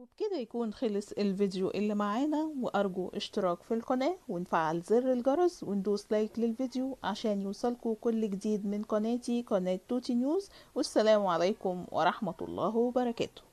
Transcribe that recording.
وبكده يكون خلص الفيديو اللي معانا وأرجو اشتراك في القناة ونفعل زر الجرس وندوس لايك للفيديو عشان يوصلكوا كل جديد من قناتي قناة توتي نيوز والسلام عليكم ورحمة الله وبركاته